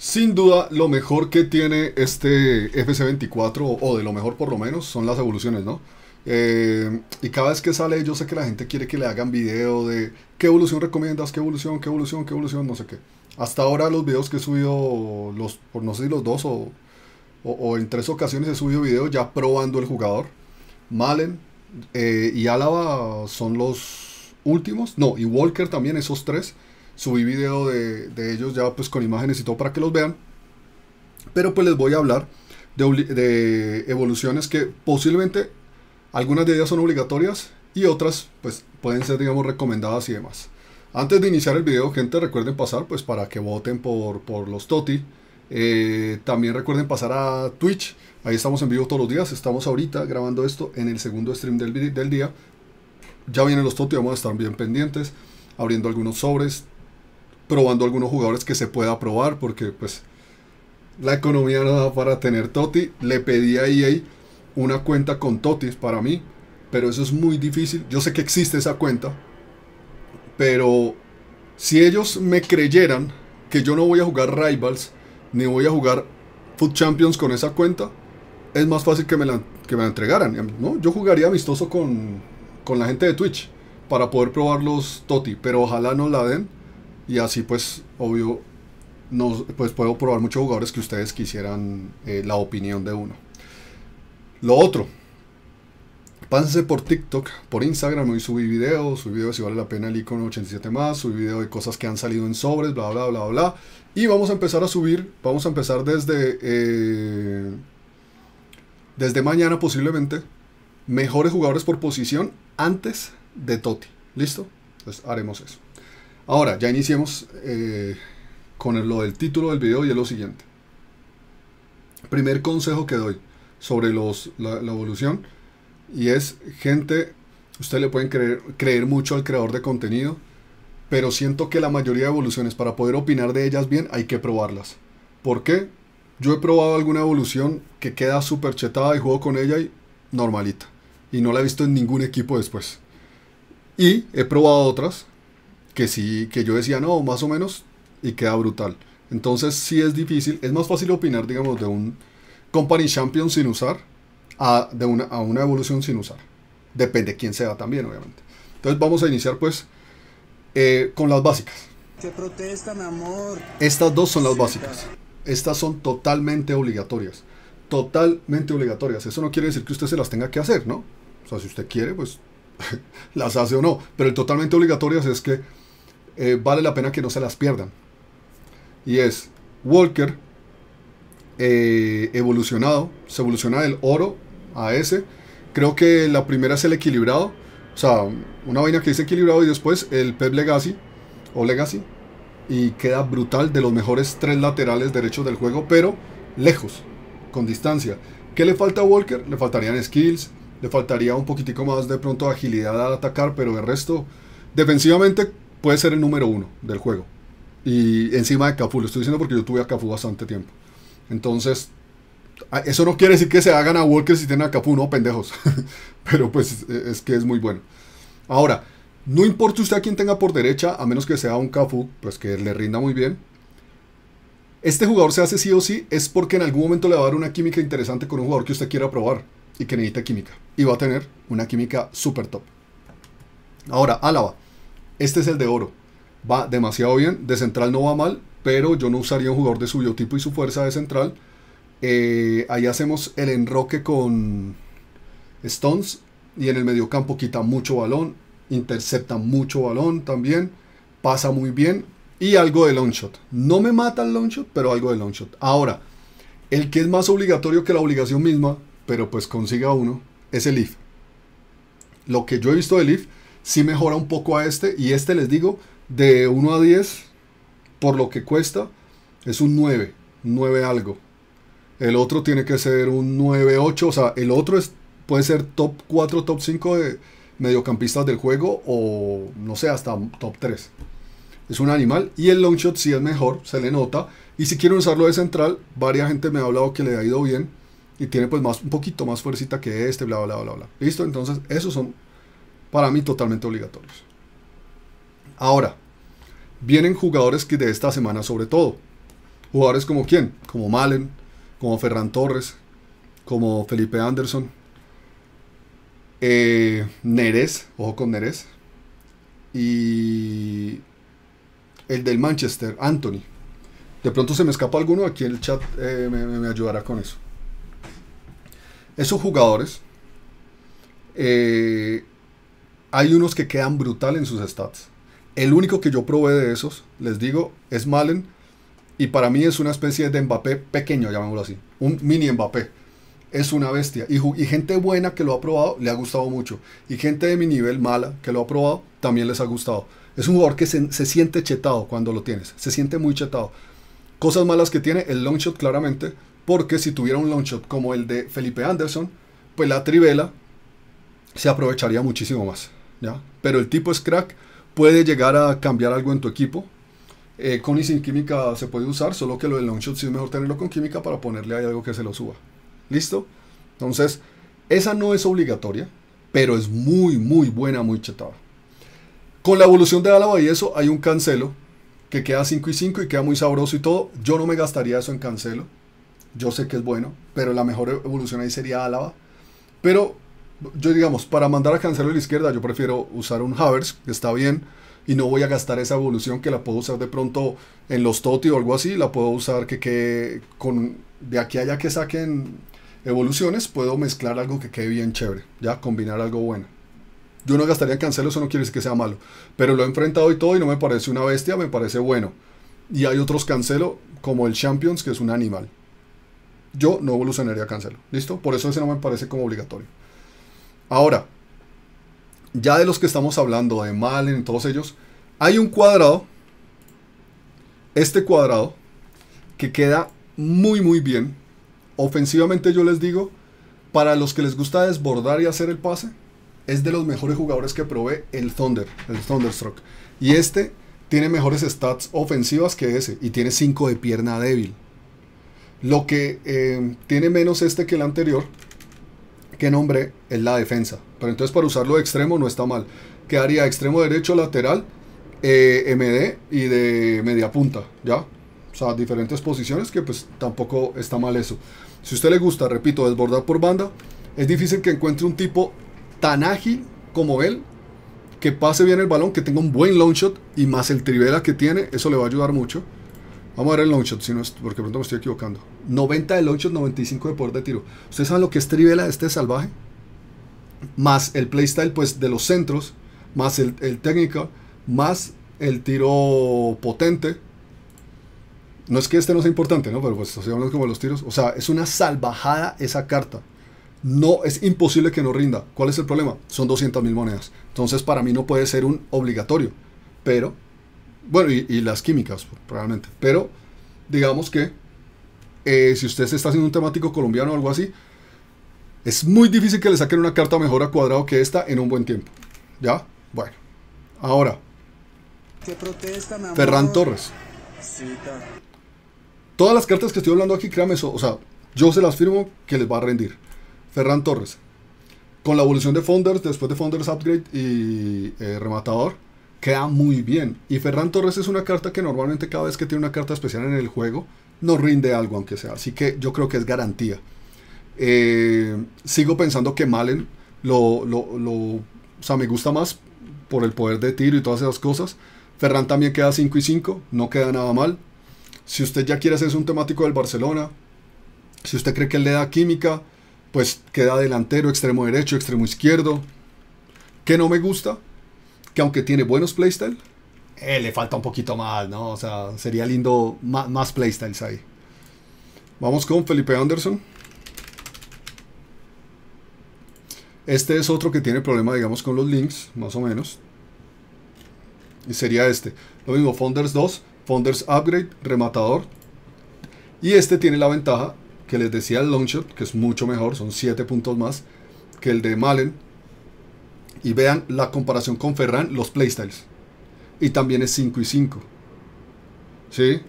Sin duda, lo mejor que tiene este FC24, o, de lo mejor por lo menos, son las evoluciones, ¿no? Eh, y cada vez que sale, yo sé que la gente quiere que le hagan video de qué evolución recomiendas, qué evolución, qué evolución, qué evolución, no sé qué. Hasta ahora los videos que he subido, los, por no sé si los dos o, en tres ocasiones he subido videos ya probando el jugador. Malen eh, y Álava son los últimos, no, y Walker también, esos tres subí video de, ellos ya pues con imágenes y todo para que los vean. Pero pues les voy a hablar de, evoluciones que posiblemente algunas de ellas son obligatorias y otras pues pueden ser digamos recomendadas y demás. Antes de iniciar el video, gente, recuerden pasar pues para que voten por, los TOTI. Eh, también recuerden pasar a Twitch. Ahí estamos en vivo todos los días. Estamos ahorita grabando esto en el segundo stream del, del día. Ya vienen los TOTI, vamos a estar bien pendientes. Abriendo algunos sobres probando algunos jugadores que se pueda probar, porque pues la economía no da para tener Toti. Le pedí a EA una cuenta con Totis para mí, pero eso es muy difícil. Yo sé que existe esa cuenta, pero si ellos me creyeran que yo no voy a jugar Rivals, ni voy a jugar Food Champions con esa cuenta, es más fácil que me la, que me entregaran. Em, ¿no? Yo jugaría amistoso con, la gente de Twitch para poder probar los Toti, pero ojalá no la den y así pues, obvio, no, pues puedo probar muchos jugadores que ustedes quisieran eh, la opinión de uno. Lo otro, pásense por TikTok, por Instagram, hoy subí videos, subí videos si vale la pena el icono 87 más, subí video de cosas que han salido en sobres, bla, bla, bla, bla. Y vamos a empezar a subir, vamos a empezar desde, eh, desde mañana posiblemente, mejores jugadores por posición antes de Toti. ¿Listo? Entonces haremos eso. Ahora, ya iniciemos eh, con lo del título del video y es lo siguiente. Primer consejo que doy sobre la, evolución y es, gente, ustedes le pueden creer, mucho al creador de contenido, pero siento que la mayoría de evoluciones, para poder opinar de ellas bien, hay que probarlas. ¿Por qué? Yo he probado alguna evolución que queda súper chetada y juego con ella y normalita. Y no la he visto en ningún equipo después. Y he probado otras que sí, que yo decía, no, más o menos, y queda brutal. Entonces sí es difícil, es más fácil opinar, digamos, de un Company Champion sin usar, a, de una, a una evolución sin usar. Depende quién sea también, obviamente. Entonces vamos a iniciar pues eh, con las básicas. amor. Estas dos son las básicas. Estas son totalmente obligatorias. Totalmente obligatorias. Eso no quiere decir que usted se las tenga que hacer, ¿no? O sea, si usted quiere, pues las hace o no. Pero el totalmente obligatorias es que eh, vale la pena que no se las pierdan. Y es Walker eh, evolucionado, se evoluciona del oro a ese. Creo que la primera es el equilibrado, o sea, una vaina que dice equilibrado y después el Pep Legacy o Legacy. Y queda brutal de los mejores tres laterales derechos del juego, pero lejos, con distancia. ¿Qué le falta a Walker? Le faltarían skills, le faltaría un poquitico más de pronto agilidad al atacar, pero el resto, defensivamente puede ser el número uno del juego. Y encima de Cafu. lo estoy diciendo porque yo tuve a Cafu bastante tiempo. Entonces, eso no quiere decir que se hagan a Walker si tienen a Cafu. no, pendejos. Pero pues e, es que es muy bueno. Ahora, no importa usted a quién tenga por derecha, a menos que sea un Cafu. pues que le rinda muy bien. Este jugador se hace sí o sí es porque en algún momento le va a dar una química interesante con un jugador que usted quiera probar y que necesita química. Y va a tener una química super top. Ahora, Álava. Este es el de oro. Va demasiado bien. De central no va mal, pero yo no usaría un jugador de su biotipo y su fuerza de central. Eh, ahí hacemos el enroque con Stones. Y en el mediocampo quita mucho balón. Intercepta mucho balón también. Pasa muy bien. Y algo de long shot. No me mata el long shot, pero algo de long shot. Ahora, el que es más obligatorio que la obligación misma, pero pues consiga uno, es el IF. Lo que yo he visto del IF si mejora un poco a este. Y este, les digo, de 1 a 10, por lo que cuesta, es un 9, 9 algo. El otro tiene que ser un 9-8, o sea, el otro es, puede ser top 4, top 5 de mediocampistas del juego o no sé, hasta top 3. Es un animal y el long shot si es mejor, se le nota. Y si quieren usarlo de central, varias gente me ha hablado que le ha ido bien y tiene pues más, un poquito más fuercita que este, bla, bla, bla, bla. Listo, entonces esos son para mí totalmente obligatorios. Ahora, vienen jugadores que de esta semana sobre todo. Jugadores como quién? Como Malen, como Ferran Torres, como Felipe Anderson, eh, Neres, ojo con Neres, y el del Manchester, Anthony. De pronto se me escapa alguno, aquí el chat eh, me, me, ayudará con eso. Esos jugadores eh, hay unos que quedan brutal en sus stats. El único que yo probé de esos, les digo, es Malen. Y para mí es una especie de Mbappé pequeño, llamémoslo así. Un mini Mbappé. Es una bestia. Y, y, gente buena que lo ha probado le ha gustado mucho. Y gente de mi nivel mala que lo ha probado también les ha gustado. Es un jugador que se, siente chetado cuando lo tienes. Se siente muy chetado. Cosas malas que tiene el long shot claramente. Porque si tuviera un long shot como el de Felipe Anderson, pues la trivela se aprovecharía muchísimo más. Pero el tipo es crack, puede llegar a cambiar algo en tu equipo. Eh, con y sin química se puede usar, solo que lo del long shot sí es mejor tenerlo con química para ponerle ahí algo que se lo suba. ¿Listo? Entonces, esa no es obligatoria, pero es muy, muy buena, muy chetada. Con la evolución de Álava y eso, hay un cancelo que queda 5 y 5 y queda muy sabroso y todo. Yo no me gastaría eso en cancelo. Yo sé que es bueno, pero la mejor evolución ahí sería Álava. Pero yo digamos, para mandar a Cancelo a la izquierda, yo prefiero usar un Havers, que está bien, y no voy a gastar esa evolución que la puedo usar de pronto en los Toti o algo así, la puedo usar que con, de aquí a allá que saquen evoluciones, puedo mezclar algo que quede bien chévere, ya, combinar algo bueno. Yo no gastaría Cancelo, eso no quiere decir que sea malo, pero lo he enfrentado y todo y no me parece una bestia, me parece bueno. Y hay otros Cancelo, como el Champions, que es un animal. Yo no evolucionaría Cancelo, ¿listo? Por eso ese no me parece como obligatorio. Ahora, ya de los que estamos hablando, de Malen, todos ellos, hay un cuadrado, este cuadrado, que queda muy muy bien. Ofensivamente yo les digo, para los que les gusta desbordar y hacer el pase, es de los mejores jugadores que probé el Thunder, el Thunderstruck. Y este tiene mejores stats ofensivas que ese y tiene 5 de pierna débil. Lo que eh, tiene menos este que el anterior qué nombre es la defensa. Pero entonces para usarlo de extremo no está mal. haría extremo derecho, lateral, eh, MD y de media punta, ¿ya? O sea, diferentes posiciones que pues tampoco está mal eso. Si a usted le gusta, repito, desbordar por banda, es difícil que encuentre un tipo tan ágil como él, que pase bien el balón, que tenga un buen long shot y más el trivela que tiene, eso le va a ayudar mucho. Vamos a ver el launch, si no porque pronto me estoy equivocando. 90 de longshot, 95 de poder de tiro. ¿Ustedes saben lo que es Trivela de este salvaje? Más el playstyle pues, de los centros, más el, el técnica, más el tiro potente. No es que este no sea importante, ¿no? Pero pues así hablando como los tiros. O sea, es una salvajada esa carta. No, es imposible que no rinda. ¿Cuál es el problema? Son 200 mil monedas. Entonces para mí no puede ser un obligatorio. Pero bueno, y, las químicas, pues, probablemente. Pero digamos que eh, si usted se está haciendo un temático colombiano o algo así, es muy difícil que le saquen una carta mejor a cuadrado que esta en un buen tiempo. ¿Ya? Bueno. Ahora. Ferran Torres. Todas las cartas que estoy hablando aquí, créame eso. O sea, yo se las firmo que les va a rendir. Ferran Torres. Con la evolución de Founders, después de Founders Upgrade y eh, Rematador queda muy bien. Y Ferran Torres es una carta que normalmente cada vez que tiene una carta especial en el juego, no rinde algo aunque sea. Así que yo creo que es garantía. Eh, sigo pensando que Malen lo, lo, me gusta más por el poder de tiro y todas esas cosas. Ferran también queda 5 y 5, no queda nada mal. Si usted ya quiere hacerse un temático del Barcelona, si usted cree que él le da química, pues queda delantero, extremo derecho, extremo izquierdo. que no me gusta? aunque tiene buenos playstyle, eh, le falta un poquito más, ¿no? O sea, sería lindo más, playstyles ahí. Vamos con Felipe Anderson. Este es otro que tiene problema, digamos, con los links, más o menos. Y sería este. Lo mismo, Founders 2, Founders Upgrade, Rematador. Y este tiene la ventaja que les decía el Launcher, que es mucho mejor, son 7 puntos más que el de Malen y vean la comparación con Ferran, los playstyles. Y también es 5 y 5. ¿Sí?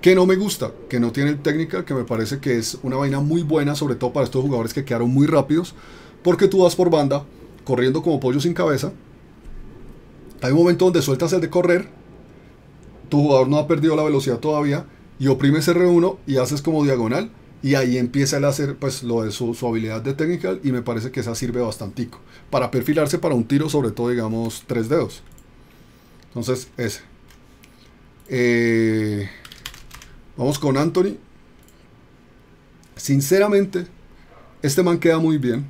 Que no me gusta, que no tiene técnica, que me parece que es una vaina muy buena, sobre todo para estos jugadores que quedaron muy rápidos, porque tú vas por banda, corriendo como pollo sin cabeza. Hay un momento donde sueltas el de correr, tu jugador no ha perdido la velocidad todavía, y oprimes R1 y haces como diagonal y ahí empieza el a hacer pues lo de su, habilidad de técnica. y me parece que esa sirve bastantico para perfilarse para un tiro sobre todo digamos tres dedos entonces ese eh, vamos con Anthony sinceramente este man queda muy bien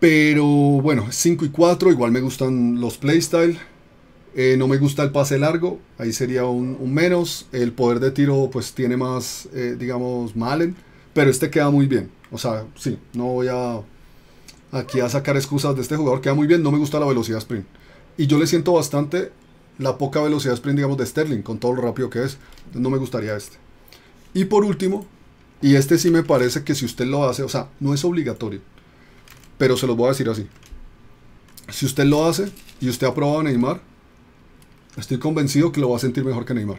pero bueno 5 y 4 igual me gustan los playstyle eh, no me gusta el pase largo, ahí sería un, menos. El poder de tiro pues tiene más, eh, digamos, Malen, pero este queda muy bien. O sea, sí, no voy a aquí a sacar excusas de este jugador, queda muy bien, no me gusta la velocidad sprint. Y yo le siento bastante la poca velocidad sprint, digamos, de Sterling, con todo lo rápido que es. No me gustaría este. Y por último, y este sí me parece que si usted lo hace, o sea, no es obligatorio, pero se los voy a decir así. Si usted lo hace y usted ha probado Neymar, Estoy convencido que lo va a sentir mejor que Neymar.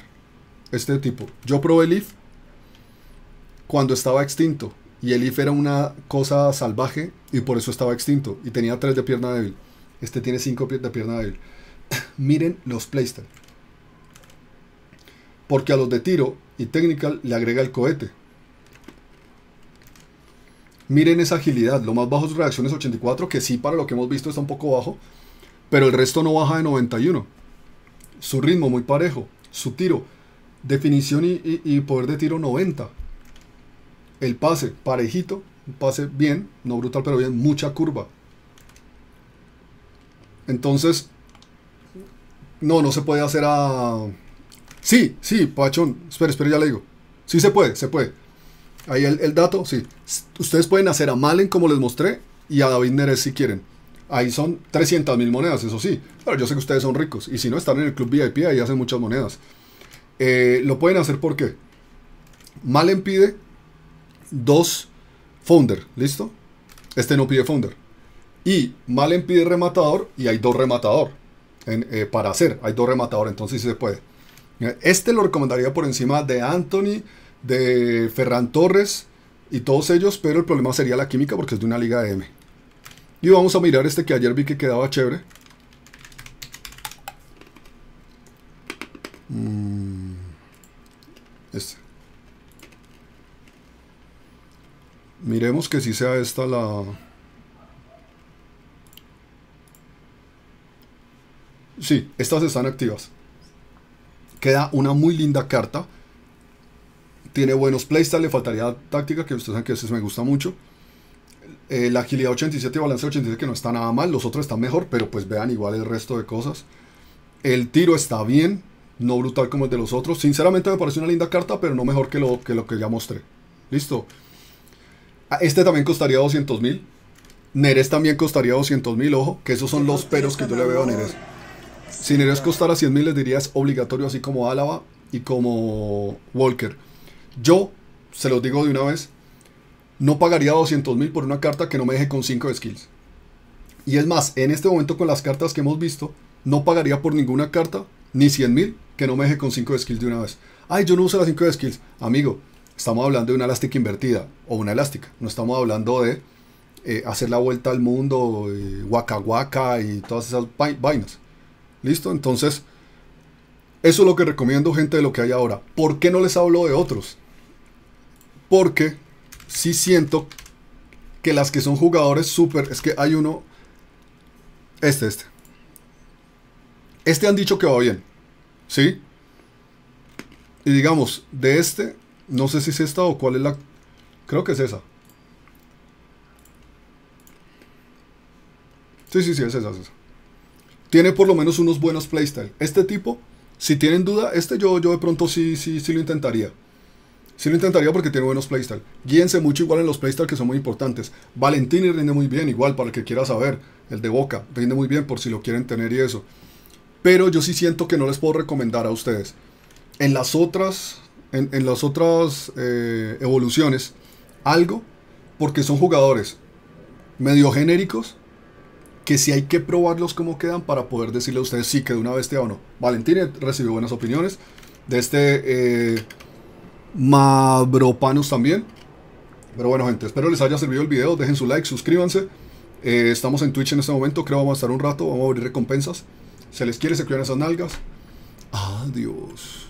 Este tipo. Yo probé el IF cuando estaba extinto. Y el IF era una cosa salvaje y por eso estaba extinto. Y tenía 3 de pierna débil. Este tiene 5 de pierna débil. Miren los playstyle. Porque a los de tiro y technical le agrega el cohete. Miren esa agilidad. Lo más bajo es reacciones 84, que sí para lo que hemos visto está un poco bajo. Pero el resto no baja de 91 su ritmo muy parejo, su tiro, definición y, poder de tiro 90. El pase parejito, un pase bien, no brutal pero bien, mucha curva. Entonces, no, no se puede hacer a... Sí, sí, Pachón, espera, espera, ya le digo. Sí se puede, se puede. Ahí el, dato, sí. Ustedes pueden hacer a Malen como les mostré y a David Neres si quieren. Ahí son 300 mil monedas, eso sí. Pero yo sé que ustedes son ricos. Y si no, están en el club VIP y hacen muchas monedas. Eh, lo pueden hacer porque Malen pide dos founder, ¿listo? Este no pide founder. Y Malen pide rematador y hay dos rematador eh, para hacer. Hay dos rematador, entonces sí se puede. Este lo recomendaría por encima de Anthony, de Ferran Torres y todos ellos, pero el problema sería la química porque es de una liga de M. Y vamos a mirar este que ayer vi que quedaba chévere. Mm, este. Miremos que si sea esta la... Sí, estas están activas. Queda una muy linda carta. Tiene buenos playstyle, le faltaría táctica, que ustedes saben que a veces me gusta mucho. Eh, la agilidad 87 y balance 87 que no está nada mal, los otros están mejor, pero pues vean igual el resto de cosas. El tiro está bien, no brutal como el de los otros. Sinceramente me parece una linda carta, pero no mejor que lo que, lo que ya mostré. Listo. Ah, este también costaría 200 mil. Neres también costaría 200 mil, ojo, que esos son los peros que yo le veo a Neres. Si Neres costara 100 mil, les diría es obligatorio, así como Álava y como Walker. Yo, se los digo de una vez, no pagaría $200,000 mil por una carta que no me deje con 5 de skills. Y es más, en este momento con las cartas que hemos visto, no pagaría por ninguna carta, ni $100,000. mil, que no me deje con 5 de skills de una vez. Ay, yo no uso las 5 de skills. Amigo, estamos hablando de una elástica invertida o una elástica. No estamos hablando de eh, hacer la vuelta al mundo, y eh, y todas esas vainas. ¿Listo? Entonces, eso es lo que recomiendo, gente, de lo que hay ahora. ¿Por qué no les hablo de otros? Porque sí siento que las que son jugadores Super, es que hay uno, este, este. Este han dicho que va bien, ¿sí? Y digamos, de este, no sé si es esta o cuál es la... Creo que es esa. Sí, sí, sí, es esa, esa. Tiene por lo menos unos buenos playstyle. Este tipo, si tienen duda, este yo, yo de pronto sí, sí, sí lo intentaría. Sí lo intentaría porque tiene buenos playstyle. Guíense mucho igual en los playstyle que son muy importantes. Valentini rinde muy bien, igual, para el que quiera saber. El de Boca rinde muy bien por si lo quieren tener y eso. Pero yo sí siento que no les puedo recomendar a ustedes. En las otras, en, las otras eh, evoluciones, algo, porque son jugadores medio genéricos que si hay que probarlos como quedan para poder decirle a ustedes si de una bestia o no. Valentini recibió buenas opiniones de este... Eh, Mabropanos también. Pero bueno, gente, espero les haya servido el video. Dejen su like, suscríbanse. Eh, estamos en Twitch en este momento. Creo que vamos a estar un rato. Vamos a abrir recompensas. Se les quiere, se cuidan esas nalgas. Adiós.